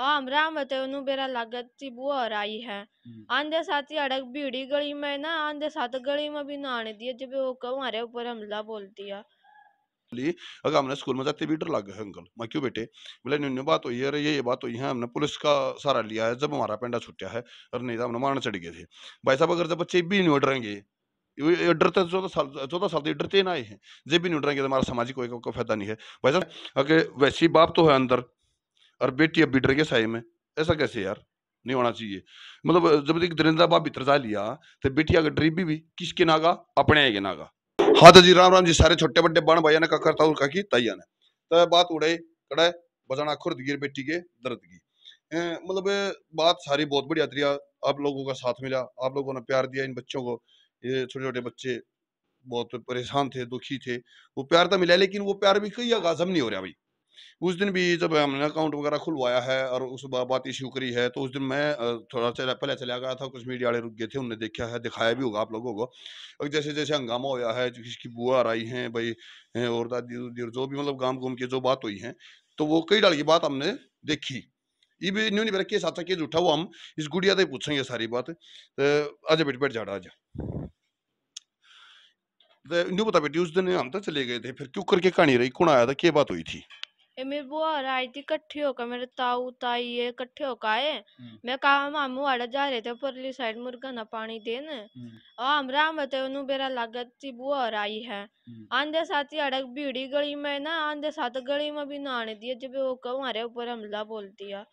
है हम्म। साथी अड़क भीड़ी गली में ना गली में भी ना आने दिया जब वो ऊपर हमला अगर हमने स्कूल में जाते लग अंकल मैं क्यों बेटे बोले बात तो हुई है ये ये बात तो हुई है हमने पुलिस का सहारा लिया है जब हमारा पेंडा छुट्टा है और नहीं तो हमने मारने चढ़ गए थे भाई साहब अगर जब बच्चे भी नहीं डरेंगे डरते चौदह साल चौदह साल तो डरते ना आए हैं जब भी नहीं डरेंगे तो हमारा सामाजिक कोई फायदा नहीं है भाई साहब अगर वैसी बाप तो है अंदर और बेटी अब भी डर गया में ऐसा कैसे यार नहीं होना चाहिए मतलब जब तक दरिंदा बाप इतरजा लिया तो बेटी अगर डरीबी भी किसके नागा अपने के नागा हाँ तो जी राम राम जी सारे छोटे बड़े बण भाइया ने का करता हूँ काकी तैया ने तो बात उड़े कड़े बजाना खुर्द गिर बेटी के दर्द की मतलब बात सारी बहुत बढ़िया थी आप लोगों का साथ मिला आप लोगों ने प्यार दिया इन बच्चों को ये छोटे छोटे बच्चे बहुत परेशान थे दुखी थे वो प्यार तो मिला लेकिन वो प्यार भी कई गाजम नहीं हो रहा भाई उस दिन भी जब हमने अकाउंट वगैरह खुलवाया है और उस बात की शुक्री है तो उस दिन मैं थोड़ा चला पहले चला गया था कुछ मीडिया वाले रुक गए थे उनने देखा है दिखाया भी होगा आप लोगों को और जैसे जैसे हंगामा होया है किसकी बुआ आई हैं भाई और दादी जो भी मतलब गाँव घूम के जो बात हुई है तो वो कई डाल की बात हमने देखी ये भी न्यू नहीं मेरा केस आता केस उठा वो हम इस गुड़िया से पूछेंगे सारी बात आज बेट बैठ जाड़ा आज तो न्यू बता बेटी उस दिन हम तो चले गए थे फिर क्यों करके कहानी रही कौन आया था क्या बात हुई थी आई थी होकर मेरे ताऊ ताई ये इकट्ठे होकर आए हम्म। मैं कहा मामू आड़ा जा रहे थे परली साइड मुर्गा ना पानी देने हम राम बेरा लागत थी बुआर आई है हम्म। आंधे साथ ही अड़क भीड़ी गली में ना आंधे साथ गली में भी ना दिया जब वो हमारे ऊपर हमला बोल दिया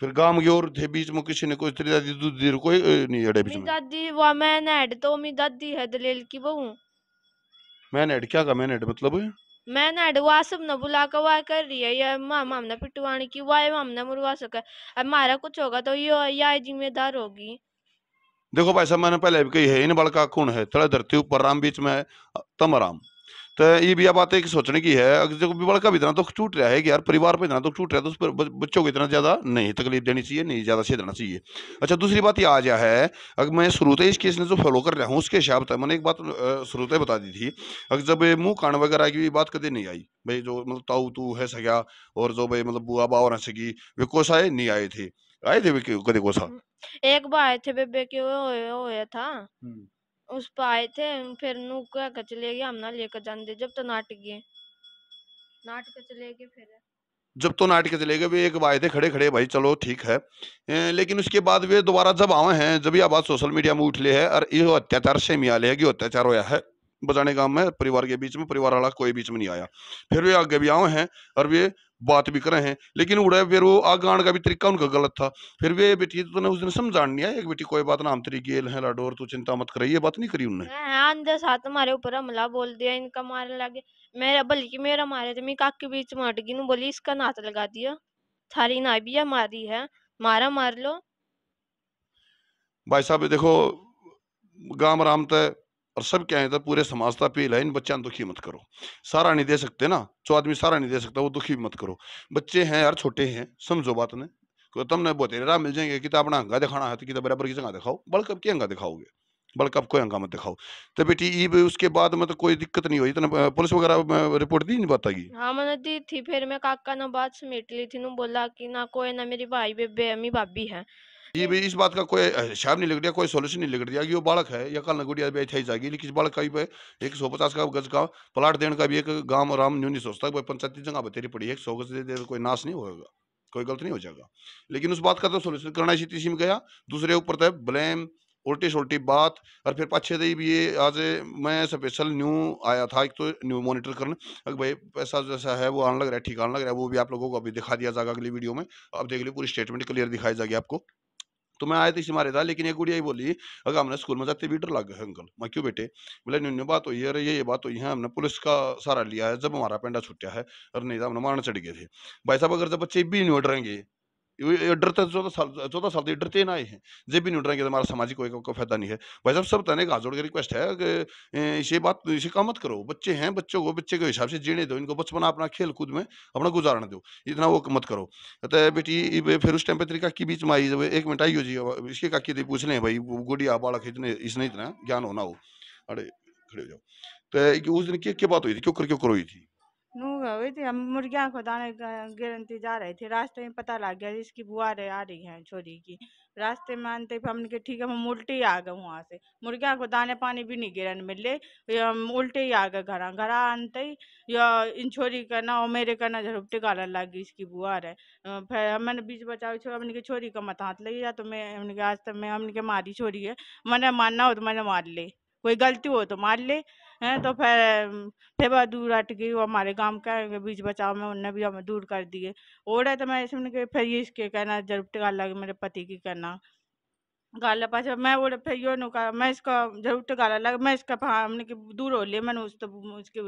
फिर गांव के और थे बीच में किसी ने कोई तेरी दादी दूध दी कोई नहीं अड़े बीच में दादी वो मैं नेड तो मेरी दादी है दलेल की बहू मैं नेड क्या का मैं नेड मतलब है? मैंने ना न बुला कर वाह कर रही है या माम हमने पिटवाने की वाय माम ने मुरवा सका अब मारा कुछ होगा तो यो या जिम्मेदार होगी देखो भाई साहब मैंने पहले भी कही है इन बड़का कौन है थोड़ा धरती ऊपर राम बीच में तम राम तो ये भी बात एक सोचने की है अगर देखो बड़का भी इतना दुख टूट रहा है कि यार परिवार पर इतना दुख टूट रहा है तो उस पर बच्चों को इतना ज़्यादा नहीं तकलीफ देनी चाहिए नहीं ज़्यादा से देना चाहिए अच्छा दूसरी बात ये आ जा है अगर मैं शुरू से इस केस में जो फॉलो कर रहा हूँ उसके हिसाब से मैंने एक बात शुरू से बता दी थी अगर जब मुँह कान वगैरह की बात कभी नहीं आई भाई जो मतलब ताऊ तू है सका और जो भाई मतलब बुआ बा और सकी वे कोसाए नहीं आए थे आए थे कभी कोसा एक बार आए थे बेबे के हो, होया था हम्म। उस पर आए थे फिर नू क्या चले गए हम ना लेकर जाने जब तो नाटक गए नाटक चले गए फिर जब तो नाटक चले गए वे एक आए थे खड़े खड़े भाई चलो ठीक है लेकिन उसके बाद वे दोबारा जब आवे हैं जब यह बात सोशल मीडिया में उठ ले है और ये अत्याचार से मियाले है कि अत्याचार होया है बजाने गांव में परिवार के बीच में परिवार वाला कोई बीच में नहीं आया फिर वे आगे भी आवे हैं और वे बात भी करे हैं लेकिन उड़ा फिर वो आगे का भी तरीका उनका गलत था फिर वे बेटी तो उस दिन समझान नहीं आया बेटी कोई बात ना हम गेल है लाडोर तू चिंता मत करिए बात नहीं करी उनने अंदर साथ हमारे ऊपर हमला बोल दिया इनका मारने लगे मेरा बल्कि मेरा मारे थे मैं काक बीच मट गई बोली इसका नात लगा दिया थारी ना भी हमारी है मारा मार लो भाई साहब देखो गांव राम तो और सब क्या है तो पूरे समाज का अपील है इन बच्चों दुखी मत करो सारा नहीं दे सकते ना जो आदमी सारा नहीं दे सकता वो दुखी मत करो बच्चे हैं यार छोटे हैं समझो बात ने तो तुमने बतेरे राह मिल जाएंगे कि तो अपना अंगा दिखाना है तो कितना बराबर की जगह दिखाओ वर्ल्ड अब क्या हंगा दिखाओगे बल्कि अब कोई अंगा मत दिखाओ तो बेटी ईब उसके बाद में तो कोई दिक्कत नहीं हुई तो पुलिस वगैरह रिपोर्ट दी नहीं बात आगी हाँ मैंने दी थी फिर मैं काका ने बात समेट ली थी बोला कि ना कोई ना मेरी भाई बेबे अम्मी भाभी है ये भी इस बात का कोई हिसाब नहीं लग रहा कोई सोल्यूशन नहीं लग रहा कि वो बालक है या कल नगुड़िया भी ही जाएगी लेकिन इस बालक का भी एक सौ पचास का गज का प्लाट देने का भी एक गांव राम न्यू नहीं सोचता कोई पंचायती जगह बतेरी पड़ी है एक सौ गज दे कोई नाश नहीं होगा कोई गलत नहीं हो जाएगा लेकिन उस बात का तो सोल्यूशन करना इसी में गया दूसरे ऊपर था तो ब्लेम उल्टी सुलटी बात और फिर पाछे दी भी ये आज मैं स्पेशल न्यू आया था एक तो न्यू मॉनिटर करने अगर भाई पैसा जैसा है वो आने लग रहा है ठीक आने लग रहा है वो भी आप लोगों को अभी दिखा दिया जाएगा अगली वीडियो में आप देख लीजिए पूरी स्टेटमेंट क्लियर दिखाई जाएगी आपको तो मैं आया तो इसी मारे था लेकिन एक गुड़िया ही बोली अगर हमने स्कूल में जाते भी डर लग गए अंकल मैं क्यों बेटे बोले न्यून बात हुई तो अरे ये ये बात हुई तो है हमने पुलिस का सहारा लिया है जब हमारा पेंडा छुट्टा है अरे नहीं तो हमने मारने चढ़ गए थे भाई साहब अगर जब बच्चे भी नहीं रहेंगे डरते तो चौदह साल चौदह साल तो डरते ना आए हैं जब भी नहीं डरेंगे तो हमारा सामाजिक कोई को फायदा नहीं है भाई साहब सब तने तो का जोड़ के रिक्वेस्ट है कि इसे बात इसे काम मत करो बच्चे हैं बच्चों को बच्चे के हिसाब से जीने दो इनको बचपना अपना खेल कूद में अपना गुजारना दो इतना वो मत करो अतः बेटी फिर उस टाइम पे तेरी काकी बीच में आई जब एक मिनट आई हो जी इसके काकी थी पूछ लें भाई गुड़िया बालक इतने इसने इतना ज्ञान होना हो अरे खड़े हो जाओ तो उस दिन क्या बात हुई थी क्यों कर क्यों करो हुई थी नूह हुई थी तो हम मुर्गियाँ को दाने गिरंती जा रहे थे रास्ते में पता लग गया इसकी बुआ रे आ रही है छोरी की रास्ते में आनते पर हमने ठीक है हम उल्टे ही आ गए वहाँ से मुर्गियाँ को दाने पानी भी नहीं गिरन मिले हम उल्टे ही आ गए घर घर आनते ही या इन छोरी का ना और मेरे का ना झरूपटे टिकाल लग गई इसकी बुआ रे फिर हमने बीच बचाव छोड़ हमने छोरी का मत हाथ ले जा तो मैं हमने आज तक तो मैं हमने मारी छोरी है मैंने मानना हो तो मैंने मार ली कोई गलती हो तो मार ले हैं तो फिर फिर वह दूर हट गई वो हमारे गांव का बीच बचाव में उनने भी हमें दूर कर दिए और है तो मैं इसमें फिर ये इसके कहना जरूरत लगे मेरे पति की कहना गाला पास मैं वो फिर यो नुका मैं इसका जरूरत गाला लग मैं इसका हमने कि दूर हो ले मैंने उस तो उसके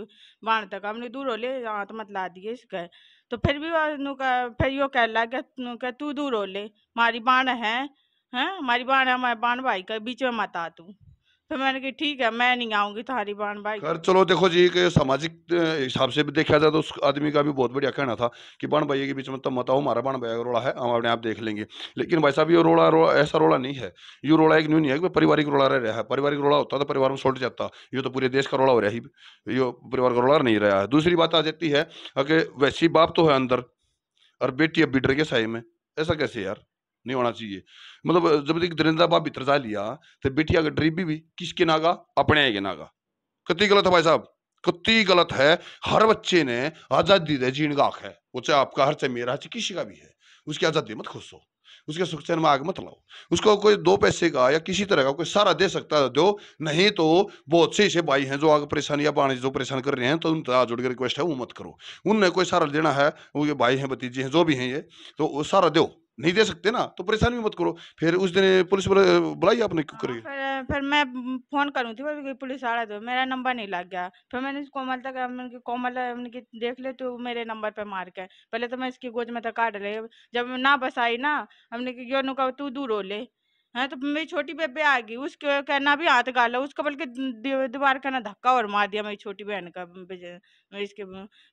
बाण तक हमने दूर हो ले हाँ तो मत ला दिए इसका तो फिर भी नुका फिर यो कह लगा तू दूर हो ले मारी बाण है हैं हमारी बाण है हमारे बाण भाई का बीच में मत आ तू तो मैंने कहा ठीक है मैं नहीं आऊंगी तुम्हारी बहन भाई खैर चलो देखो जी के सामाजिक हिसाब से भी देखा जाए तो उस आदमी का भी बहुत बढ़िया कहना था कि बाण भाई के बीच में तब तो मत आओ हमारा बाण भाई रोड़ा है हम अपने आप देख लेंगे लेकिन भाई साहब ये रोड़ा रो, ऐसा रोड़ा नहीं है ये रोड़ा एक न्यू नहीं है कि पारिवारिक रोड़ा रह रहा है पारिवारिक रोड़ा होता तो परिवार में छोड़ जाता ये तो पूरे देश का रोड़ा हो रहा है ये परिवार का रोड़ा नहीं रहा है दूसरी बात आ जाती है कि वैसी बाप तो है अंदर और बेटी अब बिडर के साई में ऐसा कैसे यार नहीं होना चाहिए मतलब जब तक दरिंदा बाप भीतर जा लिया तो बेटिया का गरीबी भी किसके नागा अपने के नागा कति गलत है भाई साहब कति गलत है हर बच्चे ने आजादी दे जीण का है वो चाहे आपका हर चाहे मेरा चाहे किसी का भी है उसकी आजादी मत खुश हो उसके सुखचैन में आग मत लाओ उसको कोई दो पैसे का या किसी तरह का कोई सारा दे सकता है दो नहीं तो बहुत से ऐसे भाई हैं जो आगे परेशान या बाणी जो परेशान कर रहे हैं तो उनसे जुड़ के रिक्वेस्ट है वो मत करो उनने कोई सारा देना है वो ये भाई हैं भतीजे हैं जो भी हैं ये तो वो सारा दो नहीं दे सकते ना तो परेशान भी मत करो फिर उस दिन पुलिस बुलाई आपने क्यों हाँ, करी फिर, फिर मैं फोन करूँ थी पुलिस आ रहा था मेरा नंबर नहीं लग गया फिर मैंने कोमल तक कोमल देख ले तो मेरे नंबर पे मार के पहले तो मैं इसकी गोद में तक तो काट ले जब ना बस आई ना हमने यो तू दूर हो ले हाँ तो मेरी छोटी बेबे आ गई उसके कहना भी हाथ गाला उसका बल्कि दीवार का ना धक्का और मार दिया मेरी छोटी बहन का इसके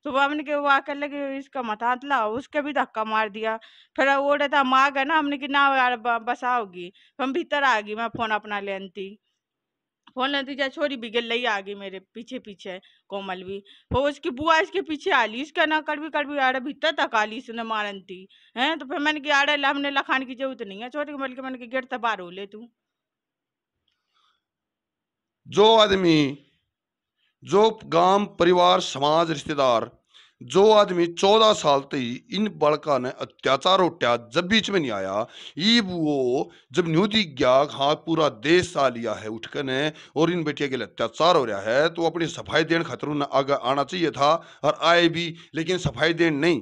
तो हमने के वहाँ कर लगे इसका मत हाथ ला उसके भी धक्का मार दिया फिर वो रहता माँ गए ना हमने कि ना यार बसा होगी हम भीतर आ गई मैं फोन अपना लेनती फोन लेती जा छोरी भी गई लई आ गई मेरे पीछे पीछे कोमल भी वो उसकी बुआ इसके पीछे आली इसका ना कड़वी कड़वी कर भी आड़े भीतर तक आली इसने मारन थी है तो फिर मैंने की आड़े हमने लखान की जरूरत नहीं है छोरी बल्कि मैंने की गेट तबार तो हो ले तू जो आदमी जो गांव परिवार समाज रिश्तेदार जो आदमी चौदह साल ते इन बड़का ने अत्याचार उठा जब बीच में नहीं आया वो जब न्यू दी गया हाँ पूरा देश आ लिया है उठकर ने और इन बेटिया के लिए अत्याचार हो रहा है तो अपनी सफाई देने खतरों उन्हें आगे आना चाहिए था और आए भी लेकिन सफाई देन नहीं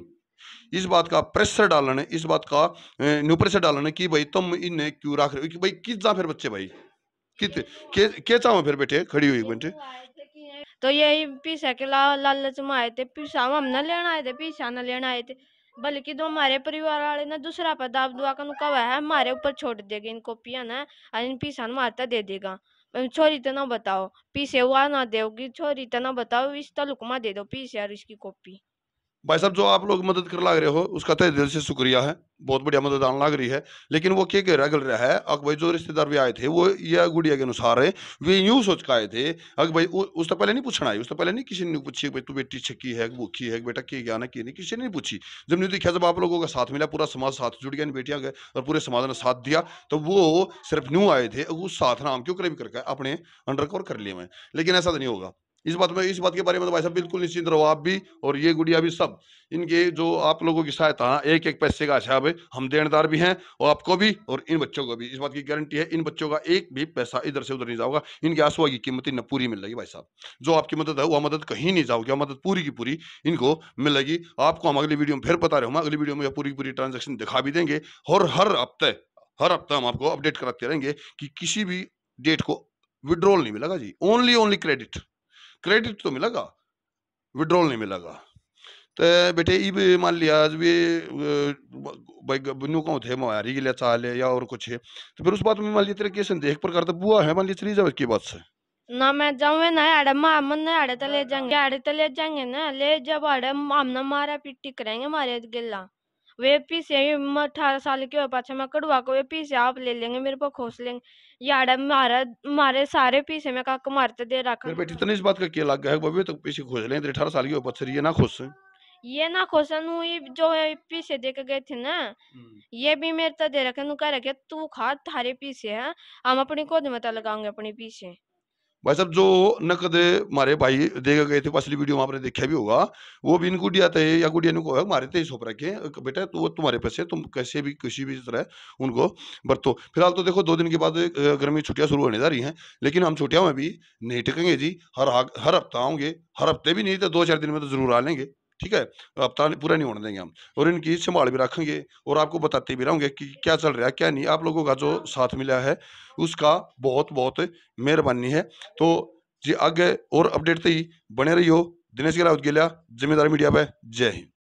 इस बात का प्रेशर डालने इस बात का न्यू प्रेशर डालने कि भाई तुम इन्हें क्यों रख रहे हो कि भाई किस जा फिर बच्चे भाई कित के, के चाहो फिर बेटे खड़ी हुई बेटे तो यही पीसा के ला लालच में आए थे पीसा हम न लेना आए थे पीसा न लेना आए थे बल्कि तो हमारे परिवार वाले ने दूसरा प्रताप दुआ का नुका है हमारे ऊपर छोड़ देगा इन कॉपियाँ ना और इन पीसा मारता दे देगा छोरी तो ना बताओ पीसे हुआ ना देगी छोरी तो ना बताओ इस तलुक में दे दो पीसे और इसकी कॉपी भाई साहब जो आप लोग मदद कर लाग रहे हो उसका तो दिल से शुक्रिया है बहुत बढ़िया मदद आने लाग रही है लेकिन वो क्या कह रहा गल रहा है अक भाई जो रिश्तेदार भी आए थे वो यह गुड़िया के अनुसार है वे यूं सोच के आए थे अक भाई उस तो पहले नहीं पूछना आई उस तो पहले नहीं किसी ने पूछी भाई तू बेटी छक्की है भूखी है बेटा के ज्ञान है की नहीं किसी ने नहीं पूछी जब नहीं देखा जब आप लोगों का साथ मिला पूरा समाज साथ जुड़ गया बेटियां गए और पूरे समाज ने साथ दिया तो वो सिर्फ न्यू आए थे उस साथ नाम क्यों करीब करके अपने अंडर कर लिए मैं लेकिन ऐसा तो नहीं होगा इस बात में इस बात के बारे में तो भाई साहब बिल्कुल निश्चिंत रहो आप भी और ये गुड़िया भी सब इनके जो आप लोगों की सहायता हाँ, एक एक पैसे का हिसाब है हम देनदार भी हैं और आपको भी और इन बच्चों को भी इस बात की गारंटी है इन बच्चों का एक भी पैसा इधर से उधर नहीं जाओगा इनके आंसुआ की कीमत इन पूरी मिल रही भाई साहब जो आपकी मदद है वह मदद कहीं नहीं जाओगी मदद पूरी की पूरी इनको मिलेगी आपको हम अगली वीडियो में फिर बता रहे हम अगली वीडियो में पूरी पूरी ट्रांजेक्शन दिखा भी देंगे और हर हफ्ते हर हफ्ता हम आपको अपडेट कराते रहेंगे कि किसी भी डेट को विड्रॉल नहीं मिलेगा जी ओनली ओनली क्रेडिट क्रेडिट तो मिलेगा विड्रॉल नहीं मिलेगा तो बेटे ये भी मान लिया भी भाई बन्नू का थे मोहारी के लिए चाल है या और कुछ है तो फिर उस बात में मान लिया तेरे केस देख पर करता तो बुआ है मान लिया चली जाओ इसकी बात से ना मैं जाऊँ ना अड़े मामन ना अड़े तो ले जाएंगे अड़े तो ले जाएंगे ना ले जब अड़े मामना मारा पिट्टी करेंगे मारे गिल्ला वे पी से अठारह साल के पाचे मैं कड़ुआ को वे पीछे आप ले लेंगे मेरे को खोस लेंगे यारे मारा मारे सारे पीछे में काका मारते दे रखा मेरे बेटी तने इस बात का क्या लग गया है बबे तो पीछे खोस लेंगे अठारह साल की बच्चर ये ना खोस ये ना नु ये जो है पीछे दे के गए थे ना हम्म। ये भी मेरे तो दे रखे नु कह रखे तू खा थारे पीछे है हम अपनी कोद मत तो लगाओगे अपनी पीछे भाई साहब जो नकद मारे भाई देगा गए थे पिछली वीडियो में आपने देखा भी होगा वो भी इनको दिया थे या गुडिया ने को मारे थे इस ऊपर के बेटा तो वो तुम्हारे पैसे तुम कैसे भी किसी भी तरह उनको बरतो फिलहाल तो देखो दो दिन के बाद गर्मी छुट्टियां शुरू होने जा रही हैं लेकिन हम छुट्टियां में भी नहीं टिकेंगे जी हर हर हफ्ता आओगे हर हफ्ते भी नहीं तो दो चार दिन में तो जरूर आ लेंगे ठीक है हफ्ता पूरा नहीं होने देंगे हम और इनकी संभाल भी रखेंगे और आपको बताते भी रहूँगे कि क्या चल रहा है क्या नहीं आप लोगों का जो साथ मिला है उसका बहुत बहुत मेहरबानी है तो जी आगे और अपडेट तो ही बने रही हो दिनेश गिरावत गेलिया जिम्मेदार मीडिया पर जय हिंद